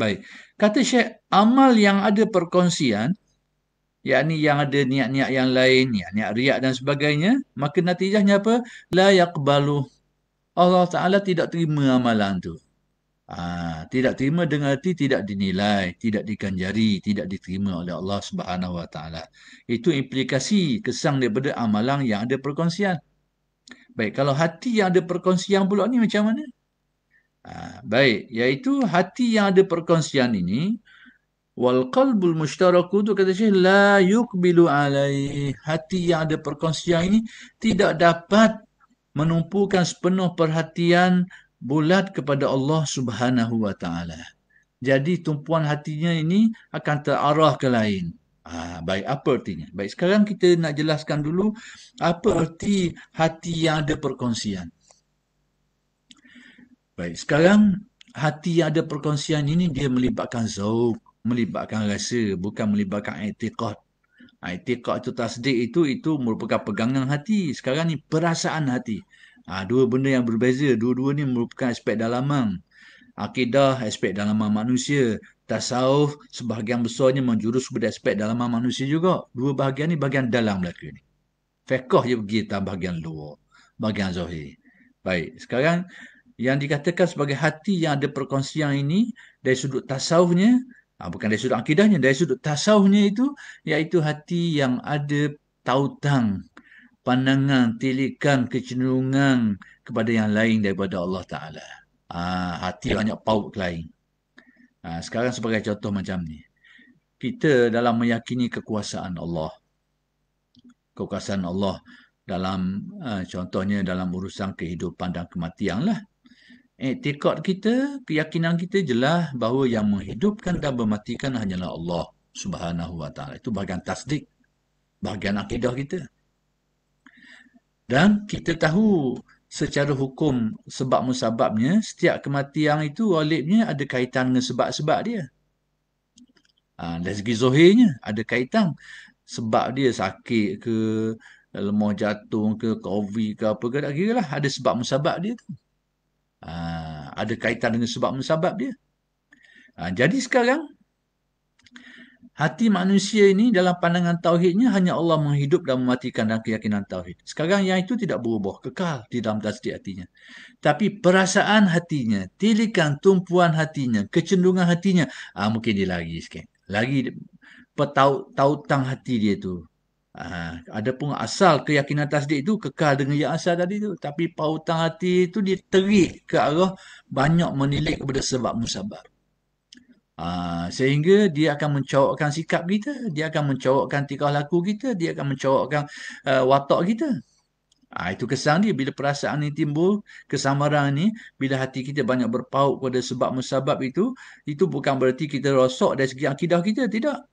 Baik. Kata Syekh, amal yang ada perkongsian, yakni yang ada niat-niat yang lain, niat-niat riak dan sebagainya, maka natijahnya apa? La yakbalu. Allah Ta'ala tidak terima amalan tu. Ha, tidak terima dengan arti tidak dinilai, tidak diganjari, tidak diterima oleh Allah Subhanahu Wa Ta'ala. Itu implikasi kesang daripada amalan yang ada perkongsian. Baik, kalau hati yang ada perkongsian pula ni macam mana? Ha, baik, iaitu hati yang ada perkongsian ini wal qalbul mushtaraku tu kata Syekh la yuqbilu alai hati yang ada perkongsian ini tidak dapat menumpukan sepenuh perhatian bulat kepada Allah Subhanahu wa taala. Jadi tumpuan hatinya ini akan terarah ke lain. Ha, baik, apa artinya? Baik, sekarang kita nak jelaskan dulu apa erti hati yang ada perkongsian. Baik, sekarang hati yang ada perkongsian ini dia melibatkan zauk, melibatkan rasa, bukan melibatkan etikot. Etikot itu tasdik itu, itu merupakan pegangan hati. Sekarang ni perasaan hati. Ha, dua benda yang berbeza. Dua-dua ni merupakan aspek dalaman. Akidah, aspek dalaman manusia. Tasawuf, sebahagian besarnya menjurus kepada aspek dalaman manusia juga. Dua bahagian ni bahagian dalam mereka ni. Fekoh je pergi tentang bahagian luar. Bahagian zahir. Baik, sekarang yang dikatakan sebagai hati yang ada perkongsian ini dari sudut tasawufnya ha, bukan dari sudut akidahnya dari sudut tasawufnya itu iaitu hati yang ada tautan pandangan tilikan kecenderungan kepada yang lain daripada Allah taala ha, hati ya. banyak paut ke lain ha, sekarang sebagai contoh macam ni kita dalam meyakini kekuasaan Allah kekuasaan Allah dalam uh, contohnya dalam urusan kehidupan dan kematian lah. Etikad kita, keyakinan kita jelas bahawa yang menghidupkan dan mematikan hanyalah Allah Subhanahu Wa Taala. Itu bahagian tasdik, bahagian akidah kita. Dan kita tahu secara hukum sebab musababnya setiap kematian itu walibnya ada kaitan dengan sebab-sebab dia. Ha, dari segi zuhirnya ada kaitan sebab dia sakit ke lemah jatuh ke covid ke apa ke tak kira lah. ada sebab musabab dia tu. Ha, ada kaitan dengan sebab-sebab dia. Ha, jadi sekarang, hati manusia ini dalam pandangan Tauhidnya hanya Allah menghidup dan mematikan dan keyakinan Tauhid. Sekarang yang itu tidak berubah, kekal di dalam tasdik hatinya. Tapi perasaan hatinya, tilikan tumpuan hatinya, kecenderungan hatinya, ha, mungkin dia lagi sikit. Lari petautang hati dia tu Ha, ada pun asal keyakinan tasdik itu kekal dengan yang asal tadi tu. Tapi pautan hati itu dia ke arah banyak menilik kepada sebab musabab. Ha, sehingga dia akan mencawakkan sikap kita. Dia akan mencawakkan tikah laku kita. Dia akan mencawakkan uh, eh, watak kita. Ha, itu kesan dia. Bila perasaan ini timbul, kesamaran ini, bila hati kita banyak berpaut kepada sebab musabab itu, itu bukan berarti kita rosak dari segi akidah kita. Tidak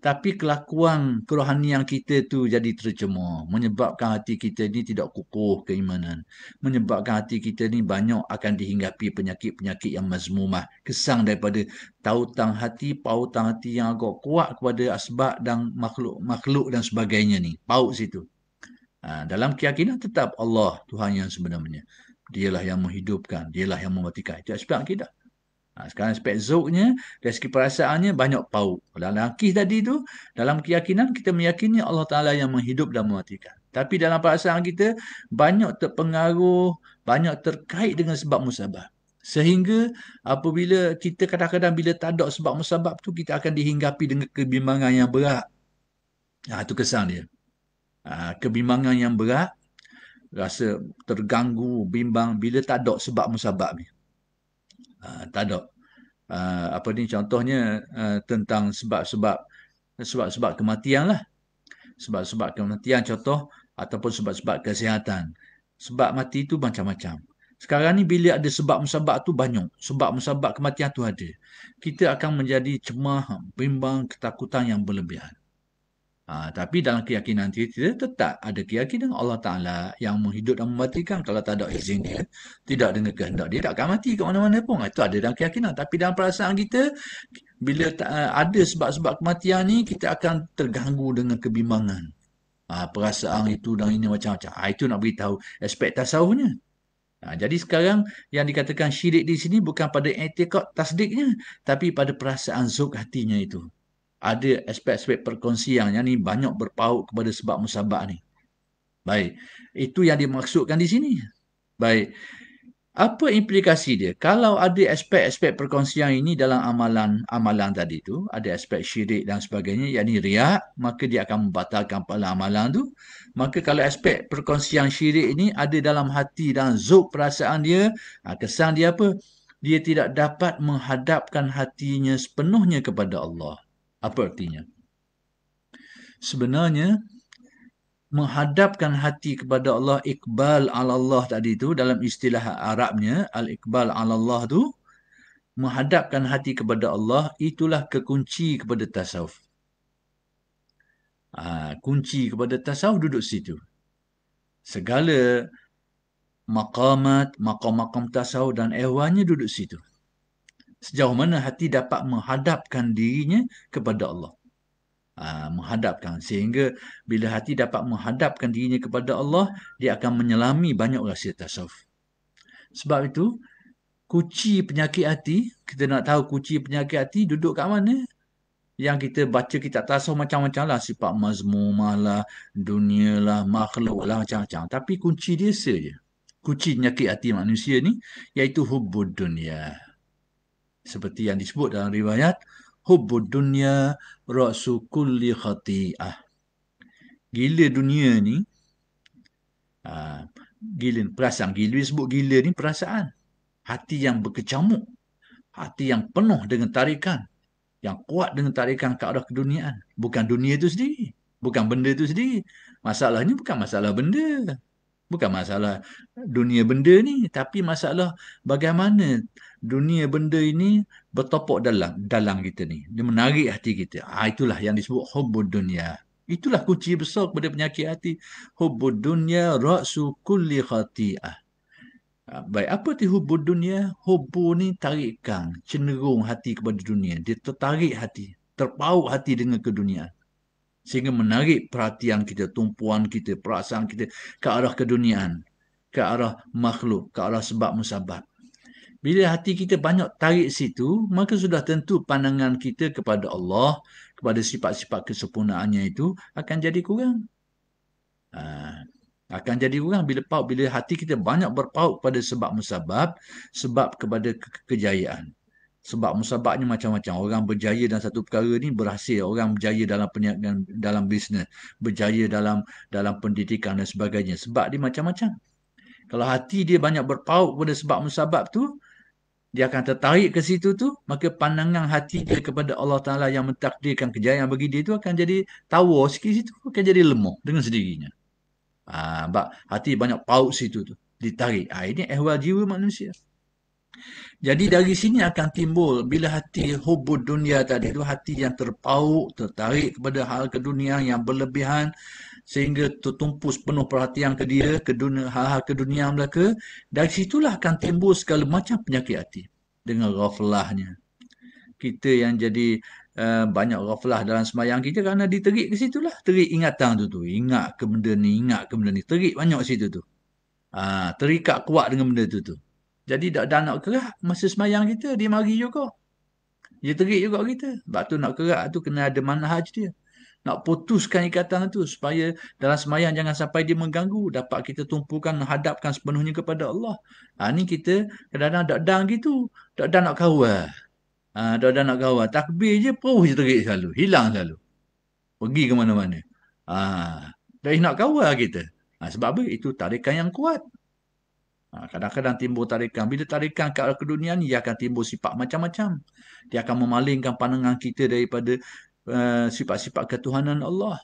tapi kelakuan kerohanian kita tu jadi tercemar menyebabkan hati kita ni tidak kukuh keimanan menyebabkan hati kita ni banyak akan dihinggapi penyakit-penyakit yang mazmumah kesang daripada tautan hati pautan hati yang agak kuat kepada asbab dan makhluk-makhluk dan sebagainya ni paut situ ha, dalam keyakinan tetap Allah Tuhan yang sebenarnya dialah yang menghidupkan dialah yang mematikan itu aspek akidah Ha, sekarang aspek zuknya, dari segi perasaannya banyak pau. Dalam akis tadi tu, dalam keyakinan kita meyakini Allah Ta'ala yang menghidup dan mematikan. Tapi dalam perasaan kita, banyak terpengaruh, banyak terkait dengan sebab musabab. Sehingga apabila kita kadang-kadang bila tak ada sebab musabab tu, kita akan dihinggapi dengan kebimbangan yang berat. Ha, itu kesan dia. Ha, kebimbangan yang berat, rasa terganggu, bimbang bila tak ada sebab musabab ni. Ah, tak ada. Uh, apa ni contohnya uh, tentang sebab-sebab sebab-sebab kematian lah. Sebab-sebab kematian contoh ataupun sebab-sebab kesihatan. Sebab mati tu macam-macam. Sekarang ni bila ada sebab-sebab tu banyak. Sebab-sebab kematian tu ada. Kita akan menjadi cemah, bimbang, ketakutan yang berlebihan. Ha, tapi dalam keyakinan kita, kita tetap ada keyakinan Allah Ta'ala yang menghidup dan mematikan kalau tak ada izin dia. Tidak dengan kehendak dia, tak akan mati ke mana-mana pun. Ha, itu ada dalam keyakinan. Tapi dalam perasaan kita, bila tak, ha, ada sebab-sebab kematian ni, kita akan terganggu dengan kebimbangan. Ha, perasaan itu dan ini macam-macam. Ha, itu nak beritahu aspek tasawufnya. Ha, jadi sekarang yang dikatakan syirik di sini bukan pada etikot tasdiknya, tapi pada perasaan zuk hatinya itu ada aspek-aspek perkongsian yang ni banyak berpaut kepada sebab musabak ni. Baik. Itu yang dimaksudkan di sini. Baik. Apa implikasi dia? Kalau ada aspek-aspek perkongsian ini dalam amalan-amalan tadi tu, ada aspek syirik dan sebagainya, yang yakni riak, maka dia akan membatalkan pahala amalan tu. Maka kalau aspek perkongsian syirik ini ada dalam hati dan zuk perasaan dia, ha, kesan dia apa? Dia tidak dapat menghadapkan hatinya sepenuhnya kepada Allah. Apa artinya? Sebenarnya, menghadapkan hati kepada Allah, ikbal al Allah tadi itu dalam istilah Arabnya, al-ikbal al Allah tu, menghadapkan hati kepada Allah, itulah kekunci kepada tasawuf. Ha, kunci kepada tasawuf duduk situ. Segala maqamat, maqam-maqam tasawuf dan ehwanya duduk situ sejauh mana hati dapat menghadapkan dirinya kepada Allah. Ha, menghadapkan. Sehingga bila hati dapat menghadapkan dirinya kepada Allah, dia akan menyelami banyak rahsia tasawuf. Sebab itu, kunci penyakit hati, kita nak tahu kunci penyakit hati duduk kat mana? Yang kita baca kitab tasawuf macam-macam lah. Sifat mazmumah lah, dunia lah, makhluk lah, macam-macam. Tapi kunci dia saja. Kunci penyakit hati manusia ni, iaitu hubud dunia seperti yang disebut dalam riwayat hubbud dunia ra'su kulli khati'ah gila dunia ni aa, ah, gila perasaan gila disebut gila ni perasaan hati yang berkecamuk hati yang penuh dengan tarikan yang kuat dengan tarikan ke arah keduniaan bukan dunia itu sendiri bukan benda itu sendiri masalahnya bukan masalah benda bukan masalah dunia benda ni tapi masalah bagaimana dunia benda ini bertopok dalam dalang kita ni. Dia menarik hati kita. Ah itulah yang disebut hubbud dunia. Itulah kunci besar kepada penyakit hati. Hubbud dunia ra'su kulli khati'ah. Ah, baik, apa tu hubbud dunia? Hubbu ni tarikkan, cenderung hati kepada dunia. Dia tertarik hati, terpaut hati dengan ke dunia, Sehingga menarik perhatian kita, tumpuan kita, perasaan kita ke arah keduniaan. Ke arah makhluk, ke arah sebab musabab. Bila hati kita banyak tarik situ, maka sudah tentu pandangan kita kepada Allah, kepada sifat-sifat kesempurnaannya itu akan jadi kurang. Ha, akan jadi kurang bila paut bila hati kita banyak berpaut pada sebab musabab, sebab kepada ke- kejayaan. Sebab musababnya macam-macam. Orang berjaya dalam satu perkara ni berhasil. Orang berjaya dalam perniagaan, dalam bisnes, berjaya dalam dalam pendidikan dan sebagainya. Sebab dia macam-macam. Kalau hati dia banyak berpaut pada sebab musabab tu, dia akan tertarik ke situ tu maka pandangan hati dia kepada Allah Taala yang mentakdirkan kejayaan bagi dia tu akan jadi tawar sikit situ akan jadi lemah dengan sendirinya ah ha, hati banyak paut situ tu ditarik ah ha, ini ehwal jiwa manusia jadi dari sini akan timbul bila hati hubud dunia tadi tu hati yang terpaut tertarik kepada hal ke dunia yang berlebihan sehingga tertumpus penuh perhatian ke dia, ke dunia, hal-hal ke dunia mereka, dari situlah akan timbul segala macam penyakit hati dengan ghaflahnya. Kita yang jadi uh, banyak ghaflah dalam semayang kita kerana diterik ke situ lah. Terik ingatan tu tu. Ingat ke benda ni, ingat ke benda ni. Terik banyak situ tu. Ha, terikat kuat dengan benda tu tu. Jadi dah, dah nak kerak masa semayang kita, dia mari juga. Dia terik juga kita. Sebab tu nak kerak tu kena ada manhaj dia nak putuskan ikatan itu supaya dalam semayang jangan sampai dia mengganggu dapat kita tumpukan hadapkan sepenuhnya kepada Allah ha, ni kita kadang-kadang tak dang gitu tak dang nak kawal ha, tak dang nak kawal takbir je peruh je terik selalu hilang selalu pergi ke mana-mana ha, dah nak kawal kita ha, sebab apa itu tarikan yang kuat ha, kadang-kadang timbul tarikan bila tarikan ke dunia ni dia akan timbul sifat macam-macam dia akan memalingkan pandangan kita daripada Eh, sifat-sifat ketuhanan Allah.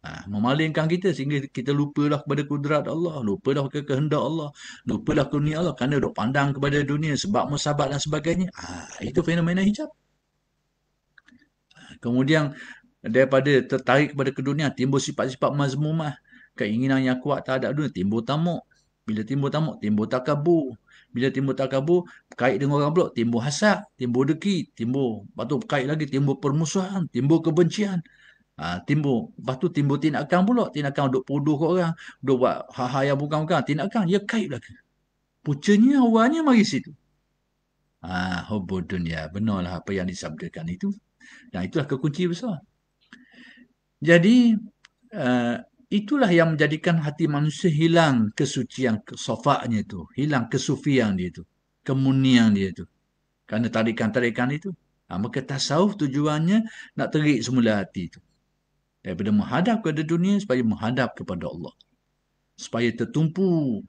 Ha, memalingkan kita sehingga kita lupalah kepada kudrat Allah, lupalah ke kehendak Allah, lupalah ke dunia Allah kerana duk pandang kepada dunia sebab musabat dan sebagainya. Ha, itu fenomena hijab. Ha, kemudian daripada tertarik kepada dunia timbul sifat-sifat mazmumah, keinginan yang kuat terhadap dunia timbul tamuk. Bila timbul tamuk, timbul takabur bila timbul takabur kait dengan orang pula timbul hasad timbul deki timbul lepas tu kait lagi timbul permusuhan timbul kebencian ha, timbul lepas tu timbul tindakan pula tindakan duk puduh ke orang duk buat ha-ha yang bukan-bukan tindakan dia ya kait lagi pucanya awalnya mari situ ha, hubur dunia benarlah apa yang disabdakan itu dan itulah kekunci besar jadi eh, itulah yang menjadikan hati manusia hilang kesucian sofaknya itu. Hilang kesufian dia itu. Kemunian dia itu. Kerana tarikan-tarikan itu. Ha, maka tasawuf tujuannya nak terik semula hati itu. Daripada menghadap kepada dunia supaya menghadap kepada Allah. Supaya tertumpu.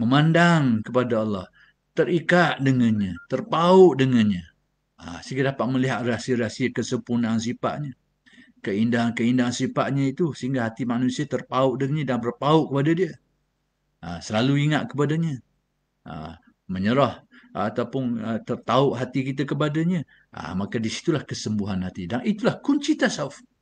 Memandang kepada Allah. Terikat dengannya. Terpaut dengannya. Ha, sehingga dapat melihat rahsia-rahsia kesempurnaan sifatnya keindahan-keindahan sifatnya itu sehingga hati manusia terpaut dengannya dan berpaut kepada dia. Ha, selalu ingat kepadanya. Ha, menyerah ataupun ha, tertaut hati kita kepadanya. Ha, maka disitulah kesembuhan hati. Dan itulah kunci tasawuf.